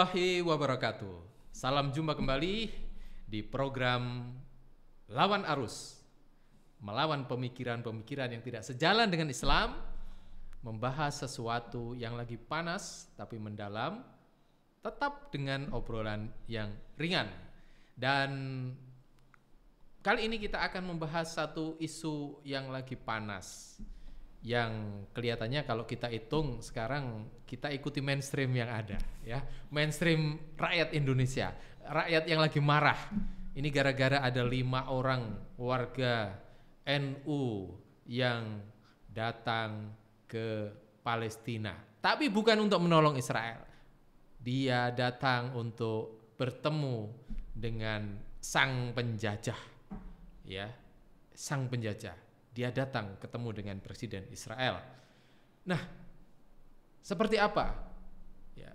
warahmatullahi wabarakatuh. Salam jumpa kembali di program Lawan Arus. Melawan pemikiran-pemikiran yang tidak sejalan dengan Islam, membahas sesuatu yang lagi panas tapi mendalam, tetap dengan obrolan yang ringan. Dan kali ini kita akan membahas satu isu yang lagi panas yang kelihatannya kalau kita hitung sekarang kita ikuti mainstream yang ada ya mainstream rakyat Indonesia rakyat yang lagi marah ini gara-gara ada lima orang warga NU yang datang ke Palestina tapi bukan untuk menolong Israel dia datang untuk bertemu dengan sang penjajah ya sang penjajah dia datang ketemu dengan presiden Israel. Nah, seperti apa ya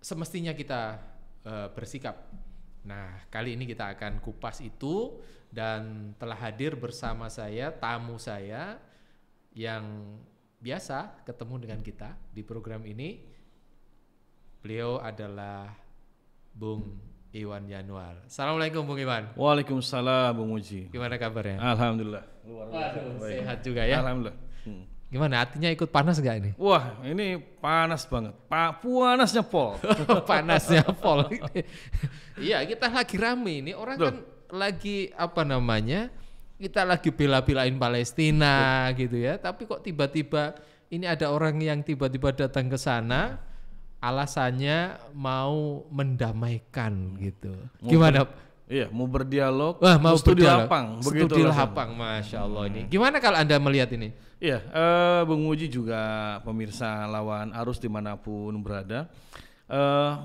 semestinya kita e, bersikap? Nah, kali ini kita akan kupas itu dan telah hadir bersama saya tamu saya yang biasa ketemu dengan kita di program ini. Beliau adalah Bung Iwan Januar. Assalamualaikum Bung Iwan. Waalaikumsalam Bung Uji. Gimana kabarnya? Alhamdulillah luar biasa sehat juga ya. Alhamdulillah. Hmm. Gimana hatinya ikut panas gak ini? Wah, ini panas banget. Pa oh, panasnya pol. panasnya pol. Iya, kita lagi rame ini. Orang Loh. kan lagi apa namanya? Kita lagi bela-belain Palestina Loh. gitu ya. Tapi kok tiba-tiba ini ada orang yang tiba-tiba datang ke sana alasannya mau mendamaikan gitu. Mungkin, Gimana? Iya, mau berdialog, Wah, mau studi lapang, begitu studi lapang, masya Allah ini. Gimana kalau anda melihat ini? Iya, uh, Bung Uji juga pemirsa lawan arus dimanapun berada. Uh,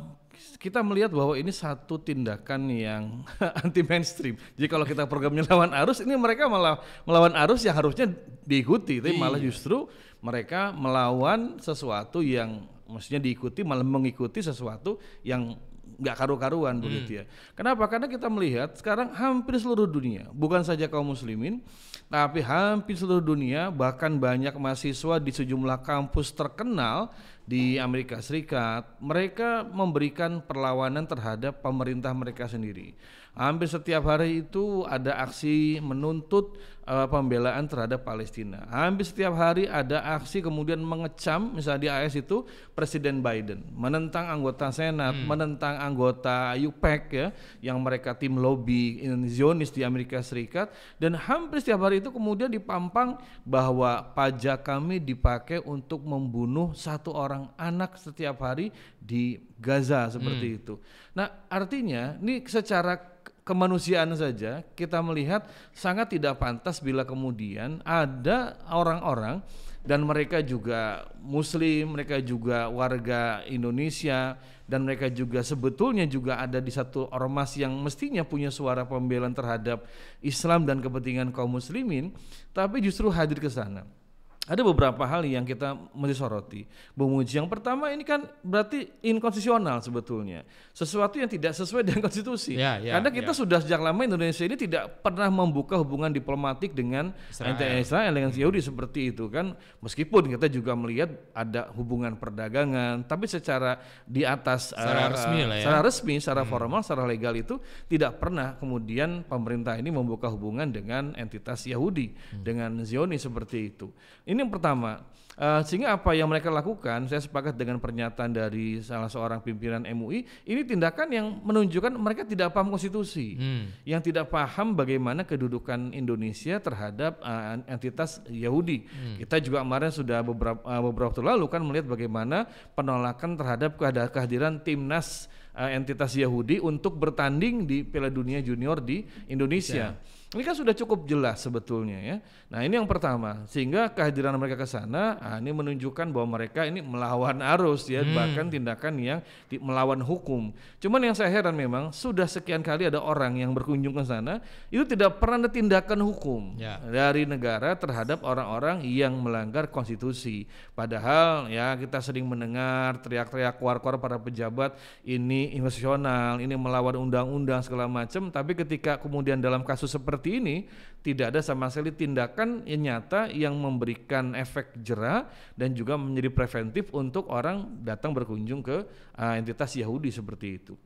kita melihat bahwa ini satu tindakan yang anti mainstream. Jadi kalau kita programnya lawan arus, ini mereka malah melawan arus yang harusnya diikuti, tapi iya. malah justru mereka melawan sesuatu yang maksudnya diikuti malah mengikuti sesuatu yang nggak karu-karuan hmm. begitu ya. Kenapa? Karena kita melihat sekarang hampir seluruh dunia, bukan saja kaum muslimin, tapi hampir seluruh dunia bahkan banyak mahasiswa di sejumlah kampus terkenal di Amerika Serikat, mereka memberikan perlawanan terhadap pemerintah mereka sendiri. Hampir setiap hari itu ada aksi menuntut uh, pembelaan terhadap Palestina. Hampir setiap hari ada aksi kemudian mengecam misalnya di AS itu Presiden Biden menentang anggota Senat, hmm. menentang anggota UPEC ya yang mereka tim lobby Zionis di Amerika Serikat dan hampir setiap hari itu kemudian dipampang bahwa pajak kami dipakai untuk membunuh satu orang anak setiap hari di Gaza seperti hmm. itu. Nah, artinya ini secara kemanusiaan saja kita melihat sangat tidak pantas bila kemudian ada orang-orang dan mereka juga muslim, mereka juga warga Indonesia dan mereka juga sebetulnya juga ada di satu ormas yang mestinya punya suara pembelaan terhadap Islam dan kepentingan kaum muslimin tapi justru hadir ke sana ada beberapa hal yang kita mesti soroti. Bung Muji, yang pertama ini kan berarti inkonstitusional sebetulnya. Sesuatu yang tidak sesuai dengan konstitusi. Ya, ya, Karena kita ya. sudah sejak lama Indonesia ini tidak pernah membuka hubungan diplomatik dengan Israel, Israel dengan Yahudi hmm. seperti itu kan. Meskipun kita juga melihat ada hubungan perdagangan, tapi secara di atas eh, secara uh, resmi lah ya. Secara resmi, secara hmm. formal, secara legal itu tidak pernah kemudian pemerintah ini membuka hubungan dengan entitas Yahudi, hmm. dengan Zionis seperti itu. Ini yang pertama. Uh, sehingga apa yang mereka lakukan, saya sepakat dengan pernyataan dari salah seorang pimpinan MUI, ini tindakan yang menunjukkan mereka tidak paham konstitusi, hmm. yang tidak paham bagaimana kedudukan Indonesia terhadap uh, entitas Yahudi. Hmm. Kita juga kemarin sudah beberapa uh, beberapa waktu lalu kan melihat bagaimana penolakan terhadap kehadiran timnas uh, entitas Yahudi untuk bertanding di Piala Dunia Junior di Indonesia. Ya. Ini kan sudah cukup jelas sebetulnya ya. Nah ini yang pertama, sehingga kehadiran mereka ke sana, nah ini menunjukkan bahwa mereka ini melawan arus ya, hmm. bahkan tindakan yang di, melawan hukum. Cuman yang saya heran memang sudah sekian kali ada orang yang berkunjung ke sana, itu tidak pernah ada tindakan hukum ya. dari negara terhadap orang-orang yang melanggar konstitusi. Padahal ya kita sering mendengar teriak-teriak war-war para pejabat ini inkonstitusional, ini melawan undang-undang segala macam. Tapi ketika kemudian dalam kasus seperti seperti ini tidak ada sama sekali tindakan yang nyata yang memberikan efek jerah dan juga menjadi preventif untuk orang datang berkunjung ke uh, entitas Yahudi seperti itu.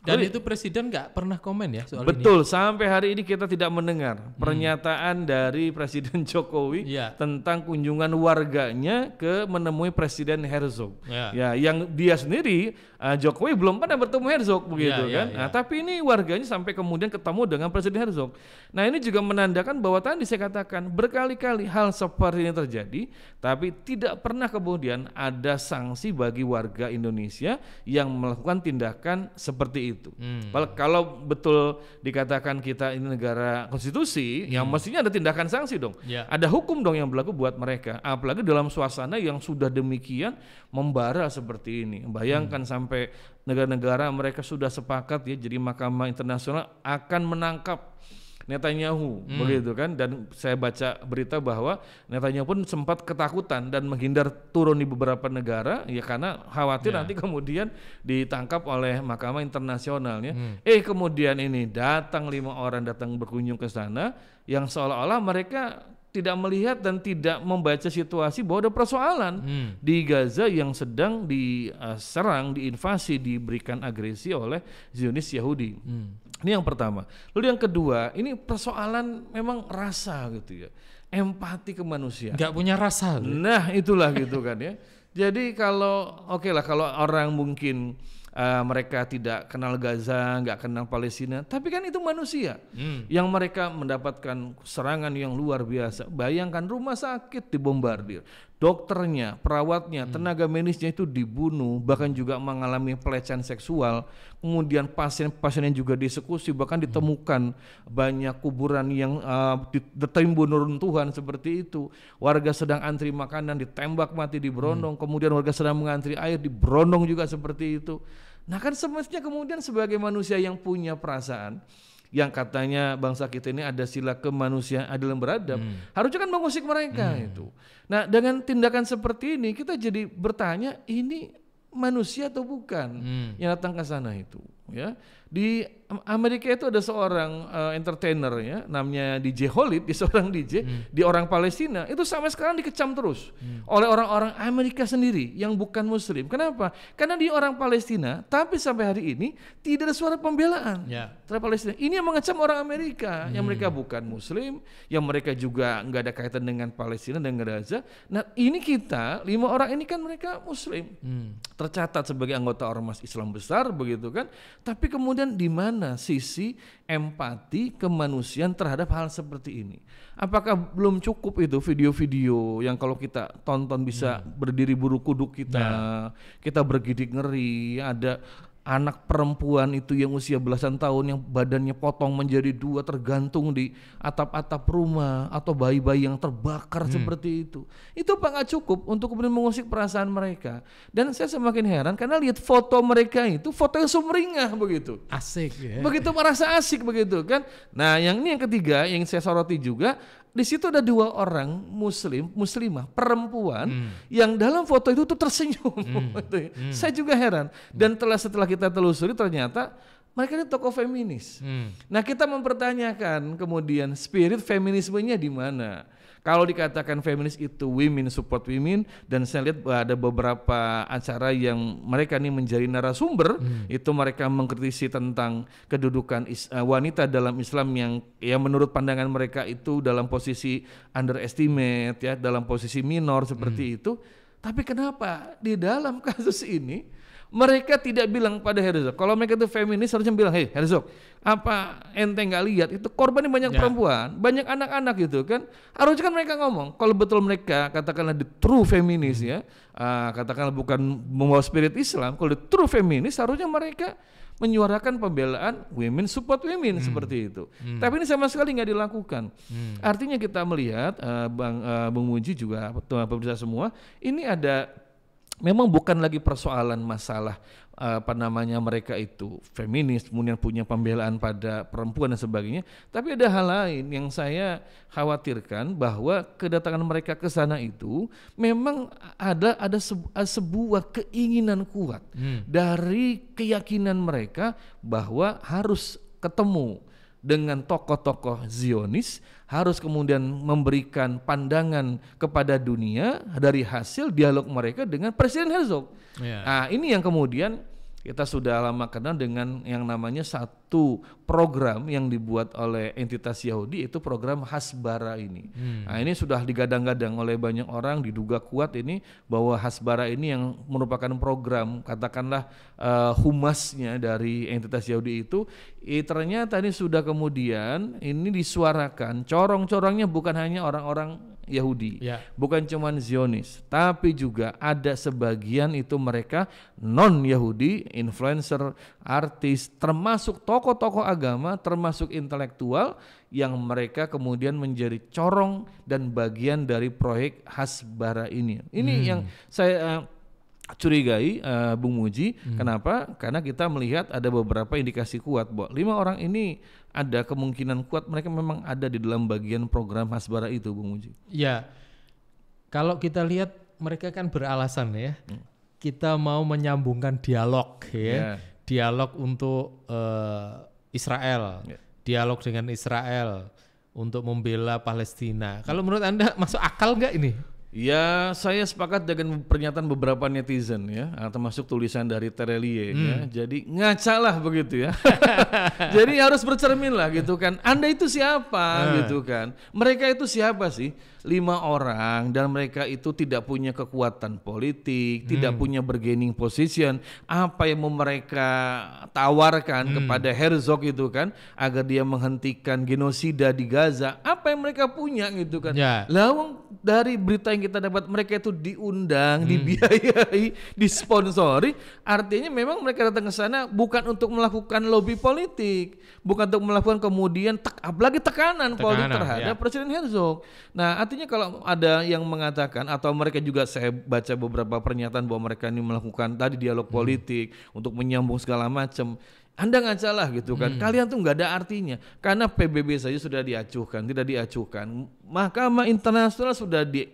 Dan Oke. itu presiden nggak pernah komen ya soal betul, ini. sampai hari ini kita tidak mendengar hmm. pernyataan dari Presiden Jokowi ya. tentang kunjungan warganya ke menemui Presiden Herzog. Ya, ya yang dia sendiri uh, Jokowi belum pernah bertemu Herzog begitu ya, ya kan. Ya. Nah, tapi ini warganya sampai kemudian ketemu dengan Presiden Herzog. Nah, ini juga menandakan bahwa tadi saya katakan berkali-kali hal seperti ini terjadi, tapi tidak pernah kemudian ada sanksi bagi warga Indonesia yang melakukan tindakan seperti ini itu. Hmm. Kalau betul dikatakan kita ini negara konstitusi, ya hmm. yang mestinya ada tindakan sanksi dong. Yeah. Ada hukum dong yang berlaku buat mereka. Apalagi dalam suasana yang sudah demikian membara seperti ini. Bayangkan hmm. sampai negara-negara mereka sudah sepakat ya jadi Mahkamah Internasional akan menangkap Netanyahu hmm. begitu kan dan saya baca berita bahwa Netanyahu pun sempat ketakutan dan menghindar turun di beberapa negara ya karena khawatir yeah. nanti kemudian ditangkap oleh mahkamah internasionalnya hmm. eh kemudian ini datang lima orang datang berkunjung ke sana yang seolah-olah mereka tidak melihat dan tidak membaca situasi bahwa ada persoalan hmm. di Gaza yang sedang diserang, eh, diinvasi, diberikan agresi oleh Zionis Yahudi. Hmm. Ini yang pertama. Lalu yang kedua, ini persoalan memang rasa gitu ya. Empati ke manusia. Gak punya rasa. Gitu. Ya? Nah itulah gitu kan ya. Jadi kalau oke okay lah kalau orang mungkin uh, mereka tidak kenal Gaza, nggak kenal Palestina, tapi kan itu manusia hmm. yang mereka mendapatkan serangan yang luar biasa. Bayangkan rumah sakit dibombardir, dokternya, perawatnya, hmm. tenaga medisnya itu dibunuh, bahkan juga mengalami pelecehan seksual. Kemudian pasien-pasien yang juga disekusi bahkan hmm. ditemukan banyak kuburan yang uh, tertimbun runtuhan seperti itu. Warga sedang antri makanan ditembak mati di Brondong, hmm. kemudian warga sedang mengantri air di Brondong juga seperti itu. Nah, kan semestinya kemudian sebagai manusia yang punya perasaan, yang katanya bangsa kita ini ada sila kemanusiaan adil dan beradab hmm. harusnya kan mengusik mereka hmm. itu nah dengan tindakan seperti ini kita jadi bertanya ini manusia atau bukan hmm. yang datang ke sana itu ya. Di Amerika itu ada seorang uh, entertainer ya, namanya DJ Holid di seorang DJ hmm. di orang Palestina itu sampai sekarang dikecam terus hmm. oleh orang-orang Amerika sendiri yang bukan muslim. Kenapa? Karena di orang Palestina, tapi sampai hari ini tidak ada suara pembelaan yeah. terhadap Palestina. Ini yang mengecam orang Amerika hmm. yang mereka hmm. bukan muslim, yang mereka juga nggak ada kaitan dengan Palestina dan Gaza. Nah, ini kita lima orang ini kan mereka muslim. Hmm. Tercatat sebagai anggota ormas Islam besar begitu kan tapi kemudian di mana sisi empati kemanusiaan terhadap hal seperti ini? Apakah belum cukup itu video-video yang kalau kita tonton bisa hmm. berdiri buruk kuduk kita, nah. kita bergidik ngeri, ada anak perempuan itu yang usia belasan tahun yang badannya potong menjadi dua tergantung di atap-atap rumah atau bayi-bayi yang terbakar hmm. seperti itu. Itu apa nggak cukup untuk kemudian mengusik perasaan mereka? Dan saya semakin heran karena lihat foto mereka itu foto yang sumringah begitu. Asik ya. Begitu merasa asik begitu kan. Nah yang ini yang ketiga yang saya soroti juga di situ ada dua orang muslim muslimah perempuan hmm. yang dalam foto itu tuh tersenyum hmm. gitu ya. hmm. saya juga heran hmm. dan telah setelah kita telusuri ternyata mereka ini tokoh feminis hmm. nah kita mempertanyakan kemudian spirit feminismenya di mana kalau dikatakan feminis itu women support women dan saya lihat eh, ada beberapa acara yang mereka ini menjadi narasumber hmm. itu mereka mengkritisi tentang kedudukan is, uh, wanita dalam Islam yang ya menurut pandangan mereka itu dalam posisi underestimate ya dalam posisi minor seperti hmm. itu. Tapi kenapa di dalam kasus ini mereka tidak bilang pada Herzog. Kalau mereka itu feminis harusnya bilang, hei Herzog, apa ente nggak lihat itu korban korbannya banyak ya. perempuan, banyak anak-anak gitu kan. Harusnya kan mereka ngomong. Kalau betul mereka katakanlah the true feminis hmm. ya, uh, katakanlah bukan membawa spirit Islam. Kalau the true feminis harusnya mereka menyuarakan pembelaan women support women hmm. seperti itu. Hmm. Tapi ini sama sekali nggak dilakukan. Hmm. Artinya kita melihat uh, Bang uh, Bung Muji juga pemirsa semua, ini ada memang bukan lagi persoalan masalah eh, apa namanya mereka itu feminis kemudian punya pembelaan pada perempuan dan sebagainya tapi ada hal lain yang saya khawatirkan bahwa kedatangan mereka ke sana itu memang ada ada sebuah keinginan kuat hmm. dari keyakinan mereka bahwa harus ketemu dengan tokoh-tokoh Zionis harus kemudian memberikan pandangan kepada dunia dari hasil dialog mereka dengan Presiden Herzog. Yeah. Nah, ini yang kemudian kita sudah lama kenal dengan yang namanya satu program yang dibuat oleh entitas Yahudi itu program Hasbara ini. Hmm. Nah, ini sudah digadang-gadang oleh banyak orang diduga kuat ini bahwa Hasbara ini yang merupakan program katakanlah uh, humasnya dari entitas Yahudi itu eh, ternyata ini sudah kemudian ini disuarakan corong-corongnya bukan hanya orang-orang Yahudi, ya. bukan cuman Zionis, tapi juga ada sebagian itu mereka non Yahudi, influencer, artis, termasuk tokoh-tokoh agama, termasuk intelektual yang mereka kemudian menjadi corong dan bagian dari proyek Hasbara ini. Ini hmm. yang saya eh, curigai uh, Bung Muji. Hmm. Kenapa? Karena kita melihat ada beberapa indikasi kuat bahwa lima orang ini ada kemungkinan kuat mereka memang ada di dalam bagian program Hasbara itu, Bung Muji. Ya, kalau kita lihat mereka kan beralasan ya, hmm. kita mau menyambungkan dialog ya, yeah. dialog untuk uh, Israel, yeah. dialog dengan Israel untuk membela Palestina. Kalau menurut anda masuk akal nggak ini? Ya, saya sepakat dengan pernyataan beberapa netizen ya, ah, termasuk tulisan dari Terelie ya. hmm. ya. Jadi ngacalah begitu ya. Jadi harus bercermin lah gitu kan. Anda itu siapa hmm. gitu kan? Mereka itu siapa sih? lima orang dan mereka itu tidak punya kekuatan politik, hmm. tidak punya bargaining position, apa yang mau mereka tawarkan hmm. kepada Herzog itu kan agar dia menghentikan genosida di Gaza, apa yang mereka punya gitu kan. Yeah. Ya. Lawang dari berita yang kita dapat mereka itu diundang, hmm. dibiayai, disponsori, artinya memang mereka datang ke sana bukan untuk melakukan lobby politik, bukan untuk melakukan kemudian tek apalagi tekanan, tekanan politik terhadap yeah. Presiden Herzog. Nah, artinya kalau ada yang mengatakan atau mereka juga saya baca beberapa pernyataan bahwa mereka ini melakukan tadi dialog hmm. politik untuk menyambung segala macam. Anda nggak salah gitu kan. Hmm. Kalian tuh nggak ada artinya. Karena PBB saja sudah diacuhkan, tidak diacuhkan. Mahkamah Internasional sudah di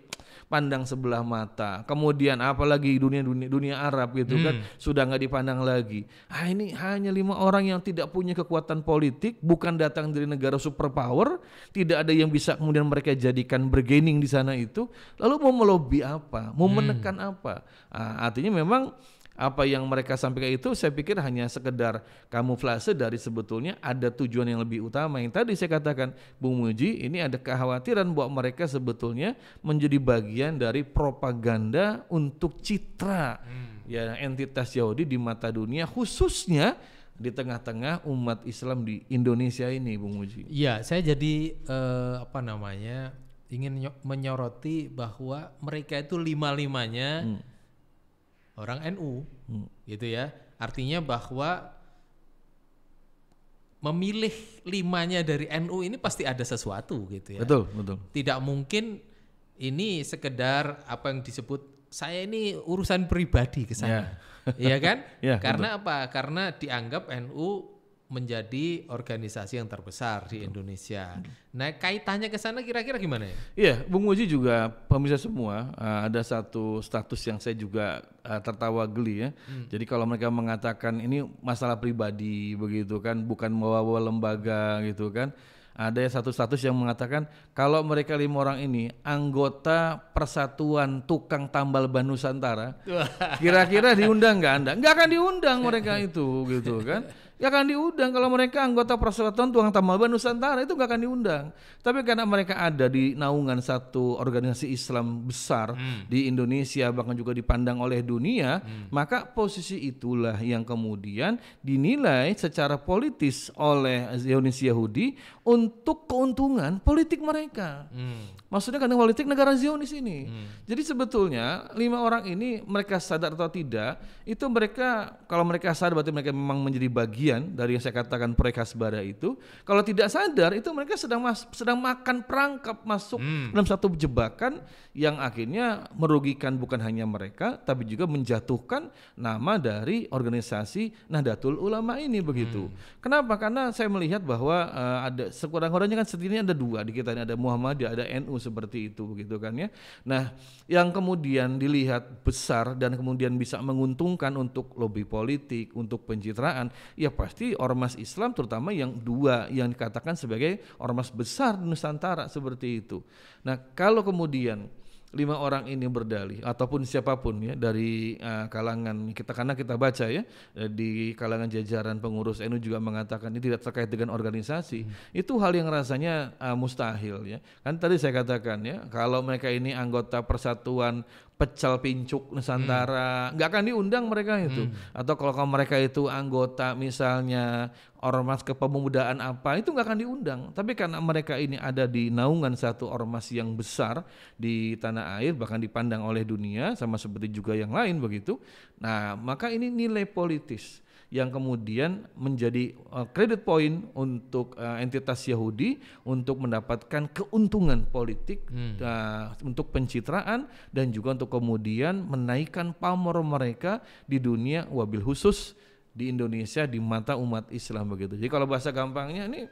pandang sebelah mata. Kemudian apalagi dunia dunia, dunia Arab gitu kan, hmm. kan sudah nggak dipandang lagi. Ah ini hanya lima orang yang tidak punya kekuatan politik, bukan datang dari negara superpower, tidak ada yang bisa kemudian mereka jadikan bergening di sana itu. Lalu mau melobi apa? Mau hmm. menekan apa? Ah, artinya memang apa yang mereka sampaikan itu saya pikir hanya sekedar kamuflase dari sebetulnya ada tujuan yang lebih utama yang tadi saya katakan Bung Muji ini ada kekhawatiran buat mereka sebetulnya menjadi bagian dari propaganda untuk citra hmm. ya entitas Yahudi di mata dunia khususnya di tengah-tengah umat Islam di Indonesia ini Bung Muji. Iya, saya jadi eh, apa namanya ingin menyoroti bahwa mereka itu lima-limanya hmm orang NU hmm. gitu ya artinya bahwa memilih limanya dari NU ini pasti ada sesuatu gitu ya betul betul tidak mungkin ini sekedar apa yang disebut saya ini urusan pribadi ke sana yeah. iya kan yeah, karena betul. apa karena dianggap NU menjadi organisasi yang terbesar di Indonesia. Nah, kaitannya ke sana kira-kira gimana ya? Iya, Bung Uji juga pemirsa semua, uh, ada satu status yang saya juga uh, tertawa geli ya. Hmm. Jadi kalau mereka mengatakan ini masalah pribadi begitu kan, bukan bawa-bawa lembaga gitu kan. Ada satu status yang mengatakan kalau mereka lima orang ini anggota Persatuan Tukang Tambal Ban Nusantara, kira-kira diundang nggak Anda? Nggak akan diundang mereka itu gitu kan. Ya akan diundang kalau mereka anggota Persatuan Tuang Tamalban Nusantara itu gak akan diundang. Tapi karena mereka ada di naungan satu organisasi Islam besar hmm. di Indonesia bahkan juga dipandang oleh dunia, hmm. maka posisi itulah yang kemudian dinilai secara politis oleh Zionis Yahudi untuk keuntungan politik mereka. Hmm. Maksudnya kandang politik negara Zionis ini. Hmm. Jadi sebetulnya lima orang ini mereka sadar atau tidak, itu mereka kalau mereka sadar berarti mereka memang menjadi bagian dari yang saya katakan proyek sebara itu. Kalau tidak sadar itu mereka sedang mas, sedang makan perangkap masuk hmm. dalam satu jebakan yang akhirnya merugikan bukan hanya mereka tapi juga menjatuhkan nama dari organisasi Nahdlatul Ulama ini begitu. Hmm. Kenapa? Karena saya melihat bahwa uh, ada sekurang-kurangnya kan setidaknya ada dua di kita ini ada Muhammadiyah, ada NU seperti itu gitu kan ya. Nah, yang kemudian dilihat besar dan kemudian bisa menguntungkan untuk lobby politik, untuk pencitraan, ya pasti ormas Islam terutama yang dua yang dikatakan sebagai ormas besar Nusantara seperti itu. Nah, kalau kemudian lima orang ini berdalih ataupun siapapun ya dari uh, kalangan kita karena kita baca ya eh, di kalangan jajaran pengurus NU juga mengatakan ini tidak terkait dengan organisasi hmm. itu hal yang rasanya uh, mustahil ya kan tadi saya katakan ya kalau mereka ini anggota persatuan pecel pincuk Nusantara hmm. nggak hmm. akan diundang mereka itu hmm. atau kalau, kalau mereka itu anggota misalnya ormas kepemudaan apa itu nggak akan diundang tapi karena mereka ini ada di naungan satu ormas yang besar di tanah air bahkan dipandang oleh dunia sama seperti juga yang lain begitu nah maka ini nilai politis yang kemudian menjadi kredit eh, uh, point untuk uh, entitas Yahudi untuk mendapatkan keuntungan politik hmm. uh, untuk pencitraan dan juga untuk kemudian menaikkan pamor mereka di dunia wabil khusus di Indonesia di mata umat Islam begitu. Jadi kalau bahasa gampangnya ini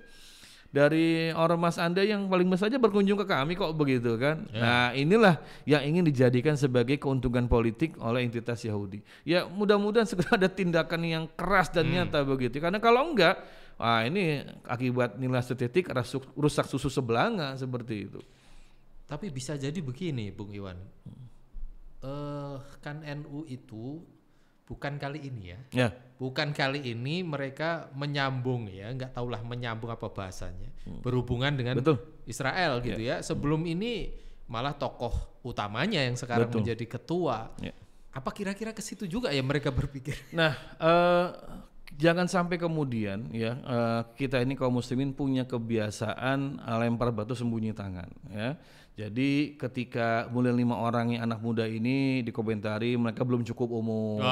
dari ormas Anda yang paling besar saja berkunjung ke kami kok begitu kan. Ya. Nah, inilah yang ingin dijadikan sebagai keuntungan politik oleh entitas Yahudi. Ya, mudah-mudahan segera ada tindakan yang keras dan hmm. nyata begitu. Karena kalau enggak, wah ini akibat nilai estetik rusak susu sebelanga seperti itu. Tapi bisa jadi begini, Bung Iwan. Hmm. Uh, kan NU itu bukan kali ini ya. Ya bukan kali ini mereka menyambung ya nggak tahulah menyambung apa bahasanya hmm. berhubungan dengan Betul. Israel gitu yeah. ya sebelum hmm. ini malah tokoh utamanya yang sekarang Betul. menjadi ketua yeah. apa kira-kira ke situ juga ya mereka berpikir nah uh, jangan sampai kemudian ya uh, kita ini kaum muslimin punya kebiasaan eh, lempar batu sembunyi tangan ya jadi ketika mulai lima orang yang anak muda ini dikomentari mereka belum cukup umur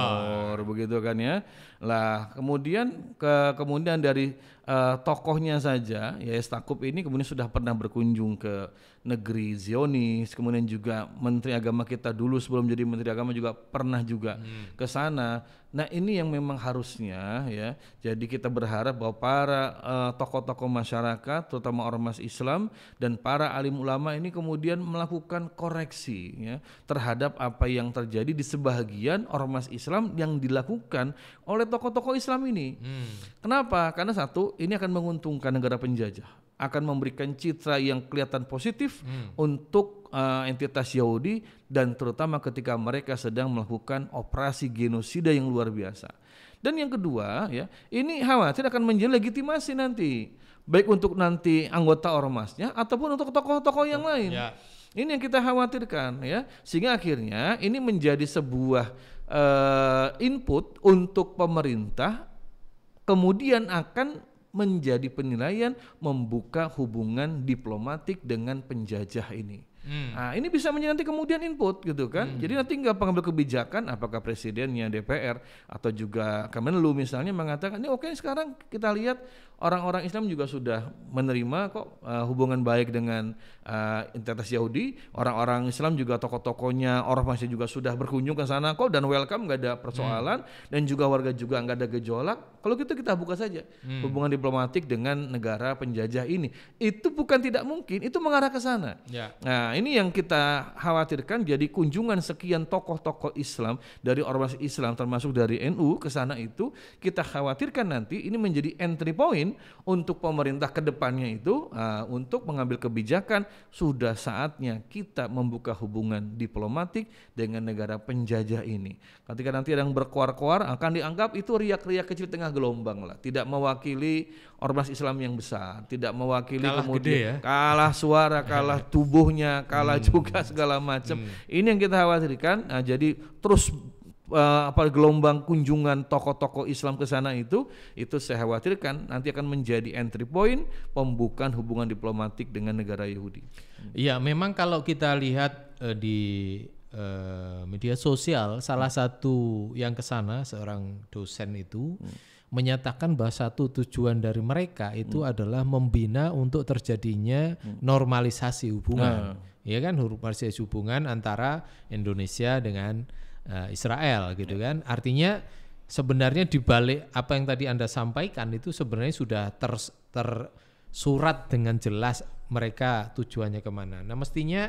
ah. begitu kan ya. Lah kemudian ke kemudian dari uh, tokohnya saja ya Stakup ini kemudian sudah pernah berkunjung ke negeri Zionis, kemudian juga menteri agama kita dulu sebelum jadi menteri agama juga pernah juga hmm. ke sana Nah ini yang memang harusnya ya. Jadi kita berharap bahwa para eh, tokoh-tokoh uh, masyarakat, terutama ormas Islam dan para alim ulama ini kemudian melakukan koreksi ya terhadap apa yang terjadi di sebagian ormas Islam yang dilakukan oleh tokoh-tokoh Islam ini. Hmm. Kenapa? Karena satu ini akan menguntungkan negara penjajah, akan memberikan citra yang kelihatan positif hmm. untuk uh, entitas Yahudi dan terutama ketika mereka sedang melakukan operasi genosida yang luar biasa. Dan yang kedua, ya, ini khawatir akan menjadi legitimasi nanti, baik untuk nanti anggota ormasnya ataupun untuk tokoh-tokoh yang lain. Ya. Ini yang kita khawatirkan ya, sehingga akhirnya ini menjadi sebuah uh, input untuk pemerintah, kemudian akan menjadi penilaian membuka hubungan diplomatik dengan penjajah ini. Hmm. Nah, ini bisa menjadi nanti kemudian input gitu kan. Hmm. Jadi nanti nggak pengambil kebijakan apakah presidennya DPR atau juga Kemenlu misalnya mengatakan ini oke sekarang kita lihat orang-orang Islam juga sudah menerima kok uh, hubungan baik dengan uh, eh, entitas Yahudi, orang-orang Islam juga tokoh-tokohnya masih juga sudah berkunjung ke sana kok dan welcome nggak ada persoalan hmm. dan juga warga juga nggak ada gejolak. Kalau gitu kita buka saja hmm. hubungan diplomatik dengan negara penjajah ini. Itu bukan tidak mungkin, itu mengarah ke sana. Ya. Nah, Nah ini yang kita khawatirkan jadi kunjungan sekian tokoh-tokoh Islam dari ormas Islam termasuk dari NU ke sana itu kita khawatirkan nanti ini menjadi entry point untuk pemerintah kedepannya itu uh, untuk mengambil kebijakan sudah saatnya kita membuka hubungan diplomatik dengan negara penjajah ini. Ketika nanti ada yang berkoar-koar akan dianggap itu riak-riak kecil tengah gelombang lah, tidak mewakili ormas Islam yang besar, tidak mewakili kalah kemudian ya? kalah suara, kalah tubuhnya, kalah hmm. juga segala macam. Hmm. Ini yang kita khawatirkan. Nah, jadi terus uh, apa gelombang kunjungan tokoh-tokoh Islam ke sana itu itu saya khawatirkan nanti akan menjadi entry point pembukaan hubungan diplomatik dengan negara Yahudi. Ya memang kalau kita lihat uh, di uh, media sosial salah satu yang ke sana seorang dosen itu hmm menyatakan bahwa satu tujuan dari mereka itu hmm. adalah membina untuk terjadinya hmm. normalisasi hubungan. hmm. Ya kan normalisasi hubungan antara Indonesia dengan uh, Israel gitu hmm. kan. Artinya sebenarnya dibalik apa yang tadi Anda sampaikan itu sebenarnya sudah ter tersurat dengan jelas mereka tujuannya kemana. Nah mestinya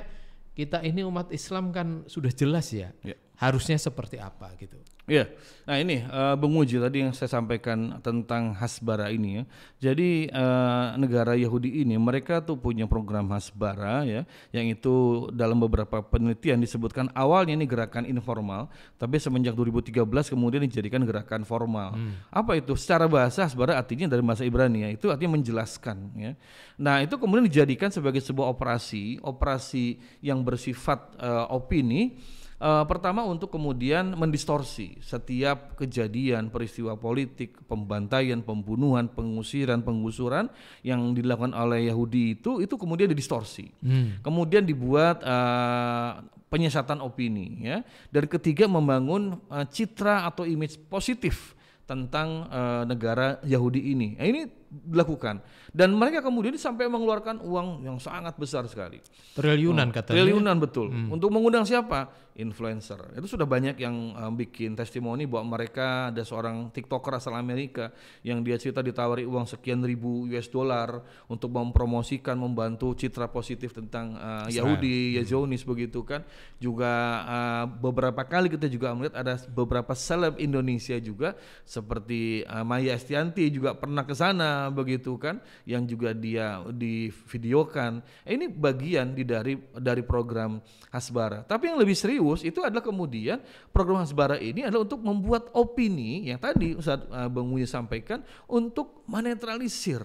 kita ini umat Islam kan sudah jelas ya, ya harusnya seperti apa gitu. Iya. Yeah. Nah, ini uh, Bung Uji tadi yang saya sampaikan tentang hasbara ini ya. Jadi uh, negara Yahudi ini mereka tuh punya program hasbara ya, yang itu dalam beberapa penelitian disebutkan awalnya ini gerakan informal, tapi semenjak 2013 kemudian dijadikan gerakan formal. Hmm. Apa itu? Secara bahasa hasbara artinya dari bahasa Ibrani ya, itu artinya menjelaskan ya. Nah, itu kemudian dijadikan sebagai sebuah operasi, operasi yang bersifat uh, opini Uh, pertama untuk kemudian mendistorsi setiap kejadian peristiwa politik, pembantaian, pembunuhan, pengusiran, penggusuran yang dilakukan oleh Yahudi itu itu kemudian didistorsi. Hmm. Kemudian dibuat uh, penyesatan opini ya. Dan ketiga membangun uh, citra atau image positif tentang uh, negara Yahudi ini. Nah, ini dilakukan dan mereka kemudian sampai mengeluarkan uang yang sangat besar sekali triliunan oh, katanya ya? triliunan betul hmm. untuk mengundang siapa influencer. Itu sudah banyak yang uh, bikin testimoni bahwa mereka ada seorang TikToker asal Amerika yang dia cerita ditawari uang sekian ribu US dollar untuk mempromosikan membantu citra positif tentang uh, Yahudi, hmm. Yazonis begitu kan. Juga uh, beberapa kali kita juga melihat ada beberapa seleb Indonesia juga seperti uh, Maya Estianti juga pernah ke sana begitu kan yang juga dia divideokan. Eh, ini bagian di dari dari program Hasbara. Tapi yang lebih serius serius itu adalah kemudian program Hasbara ini adalah untuk membuat opini yang tadi Ustaz uh, Bang sampaikan untuk menetralisir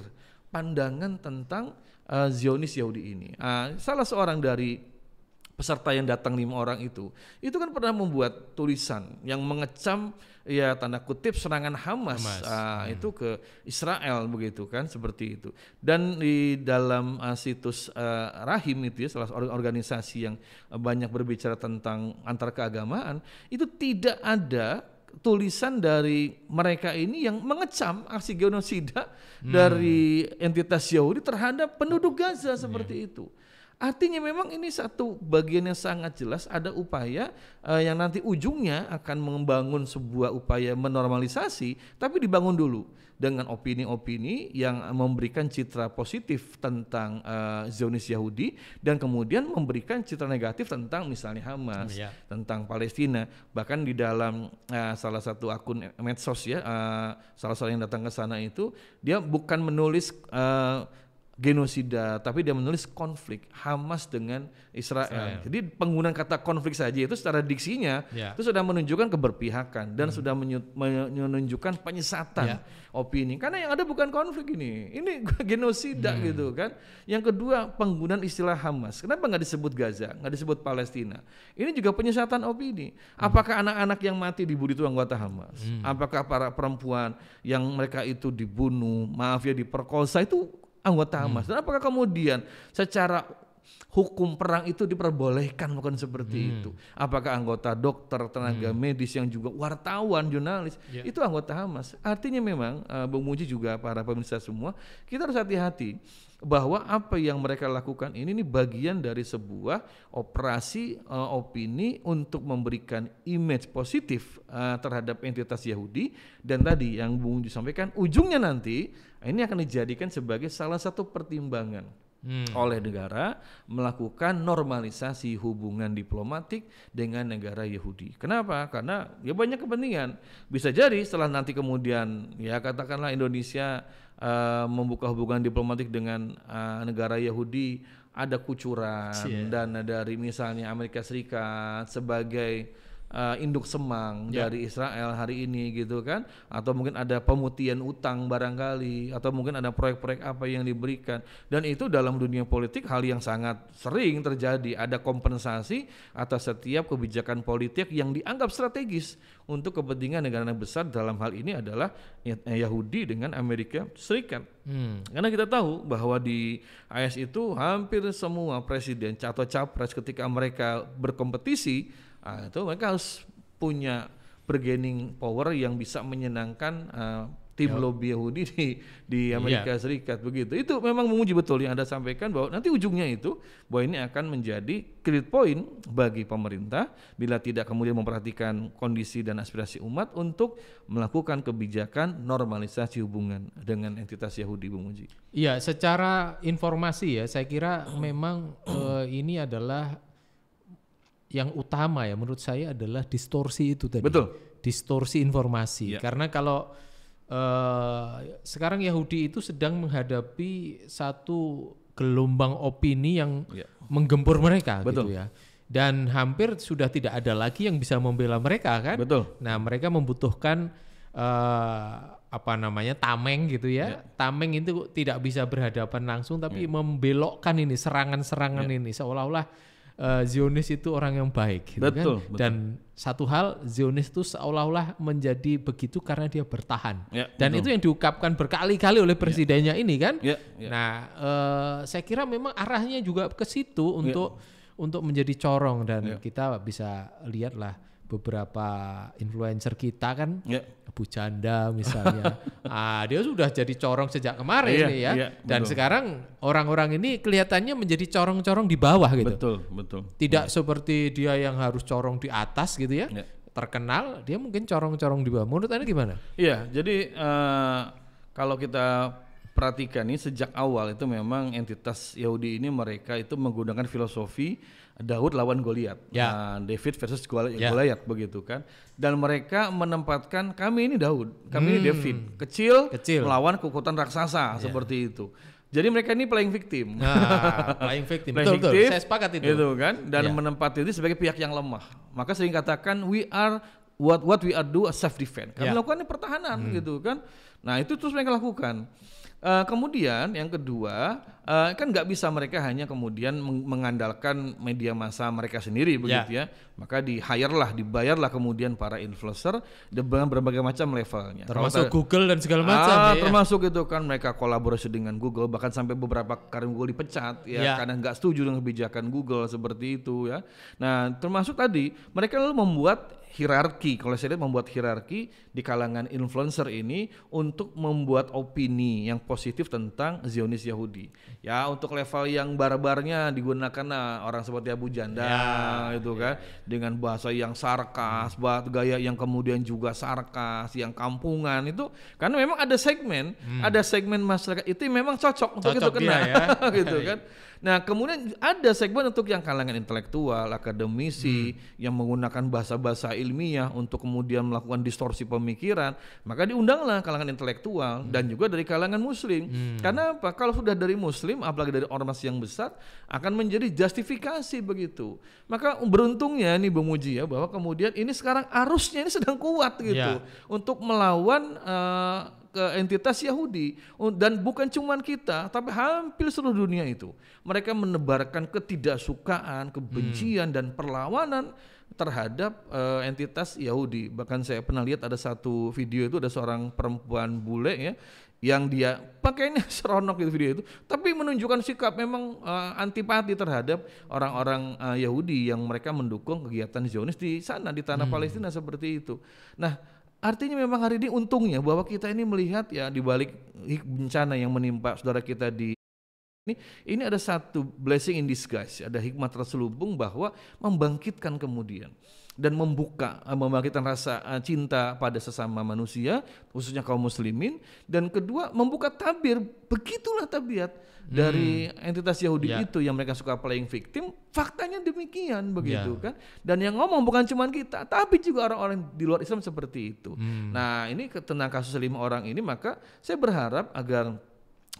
pandangan tentang uh, Zionis Yahudi ini. Uh, salah seorang dari peserta yang datang lima orang itu itu kan pernah membuat tulisan yang mengecam ya tanda kutip serangan Hamas, Hamas. Ah, hmm. itu ke Israel begitu kan seperti itu dan di dalam uh, situs uh, Rahim itu ya salah satu organisasi yang banyak berbicara tentang antar keagamaan itu tidak ada tulisan dari mereka ini yang mengecam aksi genosida hmm. dari entitas Yahudi terhadap penduduk Gaza seperti yeah. itu Artinya memang ini satu bagian yang sangat jelas ada upaya uh, yang nanti ujungnya akan membangun sebuah upaya menormalisasi tapi dibangun dulu dengan opini-opini yang memberikan citra positif tentang uh, Zionis Yahudi dan kemudian memberikan citra negatif tentang misalnya Hamas, ya. tentang Palestina. Bahkan di dalam uh, salah satu akun medsos ya, uh, salah satu yang datang ke sana itu dia bukan menulis uh, genosida, tapi dia menulis konflik Hamas dengan Israel. Israel. Jadi penggunaan kata konflik saja itu secara diksinya yeah. itu sudah menunjukkan keberpihakan dan hmm. sudah menunjukkan penyesatan yeah. opini. Karena yang ada bukan konflik ini, ini genosida hmm. gitu kan. Yang kedua penggunaan istilah Hamas. Kenapa nggak disebut Gaza, nggak disebut Palestina? Ini juga penyesatan opini. Hmm. Apakah anak-anak yang mati dibunuh itu anggota Hamas? Hmm. Apakah para perempuan yang mereka itu dibunuh, maaf ya diperkosa itu anggota Hamas. Hmm. Dan apakah kemudian secara hukum perang itu diperbolehkan bukan seperti hmm. itu. Apakah anggota dokter, tenaga hmm. medis yang juga wartawan, jurnalis, yeah. itu anggota Hamas. Artinya memang uh, eh, Bung Muji juga para pemirsa semua, kita harus hati-hati bahwa apa yang mereka lakukan ini ini bagian dari sebuah operasi uh, opini untuk memberikan image positif uh, terhadap entitas Yahudi dan tadi yang Bung Muji sampaikan ujungnya nanti ini akan dijadikan sebagai salah satu pertimbangan hmm. oleh negara melakukan normalisasi hubungan diplomatik dengan negara Yahudi. Kenapa? Karena ya banyak kepentingan. Bisa jadi setelah nanti kemudian ya katakanlah Indonesia uh, membuka hubungan diplomatik dengan uh, negara Yahudi, ada kucuran yeah. dan dari misalnya Amerika Serikat sebagai uh, induk semang yeah. dari Israel hari ini gitu kan atau mungkin ada pemutihan utang barangkali atau mungkin ada proyek-proyek apa yang diberikan dan itu dalam dunia politik hal yang sangat sering terjadi ada kompensasi atas setiap kebijakan politik yang dianggap strategis untuk kepentingan negara negara besar dalam hal ini adalah eh, Yahudi dengan Amerika Serikat hmm. karena kita tahu bahwa di AS itu hampir semua presiden atau capres ketika mereka berkompetisi Nah, itu mereka harus punya bargaining power yang bisa menyenangkan uh, tim yeah. lobby Yahudi di di iya. Amerika yeah. Serikat begitu. Itu memang menguji betul yang Anda sampaikan bahwa nanti ujungnya itu bahwa ini akan menjadi credit point bagi pemerintah bila tidak kemudian memperhatikan kondisi dan aspirasi umat untuk melakukan kebijakan normalisasi hubungan dengan entitas Yahudi Bung Uji. Iya, secara informasi ya saya kira memang uh, ini adalah yang utama ya menurut saya adalah distorsi itu tadi. Betul. Distorsi informasi. Ya. Karena kalau uh, sekarang Yahudi itu sedang menghadapi satu gelombang opini yang ya. menggempur mereka gitu Betul. gitu ya. Dan hampir sudah tidak ada lagi yang bisa membela mereka kan. Betul. Nah, mereka membutuhkan uh, apa namanya tameng gitu ya. ya. Tameng itu tidak bisa berhadapan langsung tapi ya. membelokkan ini serangan-serangan ya. ini seolah-olah uh, Zionis itu orang yang baik gitu kan? betul, kan betul. dan satu hal Zionis itu seolah-olah menjadi begitu karena dia bertahan ya, dan betul. itu yang diungkapkan berkali-kali oleh presidennya ya. ini kan ya, ya. nah uh, saya kira memang arahnya juga ke situ ya. untuk ya. untuk menjadi corong dan ya. kita bisa lihatlah beberapa influencer kita kan yeah. Bu Janda misalnya ah dia sudah jadi corong sejak kemarin yeah, nih ya yeah, dan betul. sekarang orang-orang ini kelihatannya menjadi corong-corong di bawah gitu betul betul tidak yeah. seperti dia yang harus corong di atas gitu ya yeah. terkenal dia mungkin corong-corong di bawah menurut anda gimana iya yeah, jadi uh, kalau kita perhatikan ini sejak awal itu memang entitas Yahudi ini mereka itu menggunakan filosofi Daud lawan Goliat, ya. nah, David versus ya. Goliat, ya. begitu kan. Dan mereka menempatkan kami ini Daud, kami hmm. ini David, kecil, kecil melawan kekuatan raksasa ya. seperti itu. Jadi mereka ini playing victim. Nah, playing victim. playing betul, victim, betul. Saya sepakat itu. Itu kan dan ya. menempati diri sebagai pihak yang lemah. Maka sering katakan we are what what we are do a self defense. Kami ya. lakukan pertahanan hmm. gitu kan. Nah, itu terus mereka lakukan. Uh, kemudian yang kedua uh, kan nggak bisa mereka hanya kemudian mengandalkan media massa mereka sendiri ya. begitu yeah. ya maka di hire lah dibayarlah kemudian para influencer dengan berbagai macam levelnya termasuk Kalo, Google dan segala macam ah, ya, termasuk itu kan mereka kolaborasi dengan Google bahkan sampai beberapa karyawan Google dipecat ya yeah. karena nggak setuju dengan kebijakan Google seperti itu ya nah termasuk tadi mereka lalu membuat hierarki. Kalau saya lihat membuat hierarki di kalangan influencer ini untuk membuat opini yang positif tentang Zionis Yahudi. Ya untuk level yang barbarnya digunakan nah, orang seperti Abu Janda ya, gitu ya. kan ya. dengan bahasa yang sarkas, bahasa gaya yang kemudian juga sarkas, yang kampungan itu karena memang ada segmen, hmm. ada segmen masyarakat itu memang cocok, cocok untuk itu kena ya. gitu iya. kan. Nah, kemudian ada segmen untuk yang kalangan intelektual, akademisi hmm. yang menggunakan bahasa-bahasa ilmiah untuk kemudian melakukan distorsi pemikiran, maka diundanglah kalangan intelektual hmm. dan juga dari kalangan muslim. Hmm. Karena apa? Kalau sudah dari muslim apalagi dari ormas yang besar akan menjadi justifikasi begitu. Maka beruntungnya nih Bung Uji ya bahwa kemudian ini sekarang arusnya ini sedang kuat gitu yeah. untuk melawan uh, ke entitas Yahudi dan bukan cuman kita tapi hampir seluruh dunia itu mereka menebarkan ketidaksukaan, kebencian hmm. dan perlawanan terhadap uh, entitas Yahudi. Bahkan saya pernah lihat ada satu video itu ada seorang perempuan bule ya yang dia pakainya seronok itu video itu, tapi menunjukkan sikap memang uh, antipati terhadap orang-orang uh, Yahudi yang mereka mendukung kegiatan Zionis di sana di tanah hmm. Palestina seperti itu. Nah, artinya memang hari ini untungnya bahwa kita ini melihat ya di balik bencana yang menimpa saudara kita di ini, ini ada satu blessing in disguise, ada hikmat terselubung bahwa membangkitkan kemudian dan membuka eh, membangkitkan rasa eh, cinta pada sesama manusia khususnya kaum muslimin dan kedua membuka tabir begitulah tabiat hmm. dari entitas Yahudi yeah. itu yang mereka suka playing victim faktanya demikian begitu yeah. kan dan yang ngomong bukan cuma kita tapi juga orang-orang di luar Islam seperti itu hmm. nah ini tentang kasus lima orang ini maka saya berharap agar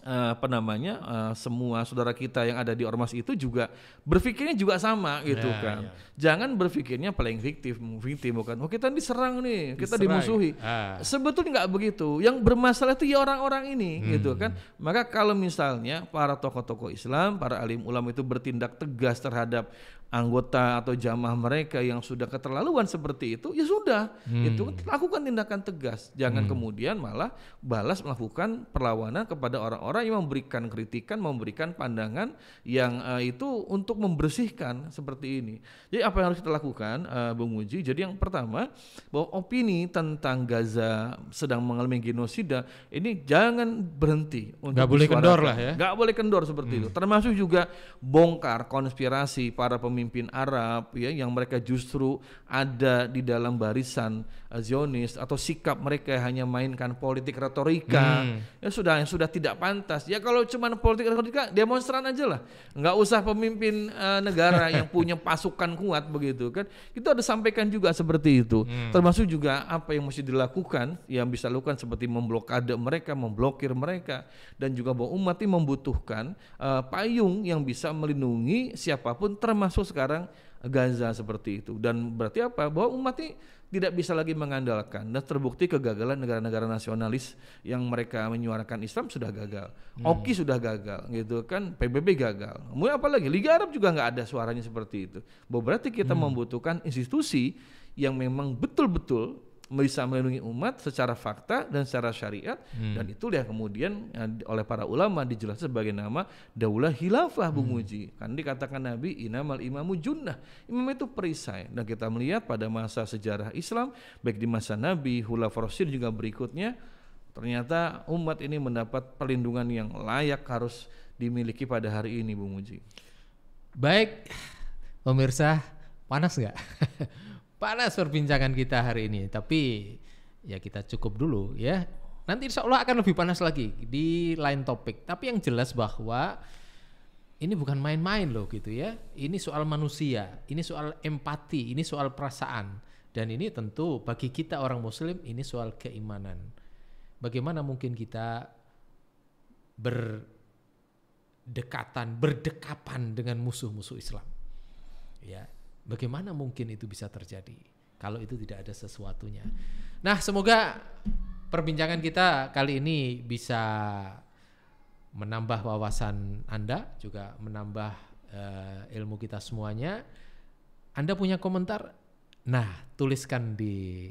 uh, apa namanya uh, semua saudara kita yang ada di ormas itu juga berpikirnya juga sama gitu yeah, kan. Yeah. Jangan berpikirnya paling fiktif, fiktif bukan. Oh kita diserang nih, kita dimusuhi. Ah. Sebetulnya nggak begitu. Yang bermasalah itu ya orang-orang ini gitu hmm. gitu kan. Maka kalau misalnya para tokoh-tokoh Islam, para alim ulama itu bertindak tegas terhadap anggota atau jamaah mereka yang sudah keterlaluan seperti itu, ya sudah, hmm. itu lakukan tindakan tegas. Jangan hmm. kemudian malah balas melakukan perlawanan kepada orang-orang yang memberikan kritikan, memberikan pandangan yang uh, itu untuk membersihkan seperti ini. Jadi apa yang harus kita lakukan, uh, Bung Uji? Jadi yang pertama bahwa opini tentang Gaza sedang mengalami genosida ini jangan berhenti. Untuk Gak boleh kendor lah ya. Gak boleh kendor seperti hmm. itu. Termasuk juga bongkar konspirasi para pemimpin pemimpin Arab ya yang mereka justru ada di dalam barisan Zionis atau sikap mereka hanya mainkan politik retorika hmm. ya sudah yang sudah tidak pantas ya kalau cuma politik retorika demonstran aja lah nggak usah pemimpin uh, negara yang punya pasukan kuat begitu kan kita ada sampaikan juga seperti itu hmm. termasuk juga apa yang mesti dilakukan yang bisa lakukan seperti memblokade mereka memblokir mereka dan juga bahwa umat ini membutuhkan uh, payung yang bisa melindungi siapapun termasuk sekarang Gaza seperti itu dan berarti apa bahwa umat ini tidak bisa lagi mengandalkan dan terbukti kegagalan negara-negara nasionalis yang mereka menyuarakan Islam sudah gagal, hmm. Oki sudah gagal gitu kan, PBB gagal, kemudian apalagi Liga Arab juga nggak ada suaranya seperti itu. Berarti kita hmm. membutuhkan institusi yang memang betul-betul bisa melindungi umat secara fakta dan secara syariat hmm. dan itulah kemudian ya, oleh para ulama dijelaskan sebagai nama daulah hilafah Bung hmm. Muji kan dikatakan Nabi inamal imamu junnah imam itu perisai dan kita melihat pada masa sejarah Islam baik di masa Nabi Hulafah Rasul juga berikutnya ternyata umat ini mendapat perlindungan yang layak harus dimiliki pada hari ini Bung Muji baik pemirsa panas nggak panas perbincangan kita hari ini. Tapi ya kita cukup dulu ya. Nanti insya Allah akan lebih panas lagi di lain topik. Tapi yang jelas bahwa ini bukan main-main loh gitu ya. Ini soal manusia, ini soal empati, ini soal perasaan. Dan ini tentu bagi kita orang muslim ini soal keimanan. Bagaimana mungkin kita berdekatan, berdekapan dengan musuh-musuh Islam. Ya, Bagaimana mungkin itu bisa terjadi kalau itu tidak ada sesuatunya? Nah, semoga perbincangan kita kali ini bisa menambah wawasan Anda, juga menambah uh, ilmu kita semuanya. Anda punya komentar? Nah, tuliskan di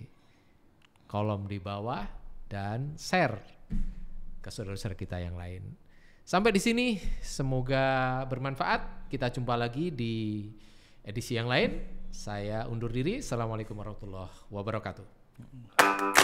kolom di bawah dan share ke saudara-saudara kita yang lain. Sampai di sini, semoga bermanfaat. Kita jumpa lagi di edisi yang lain. Saya undur diri. Assalamualaikum warahmatullahi wabarakatuh.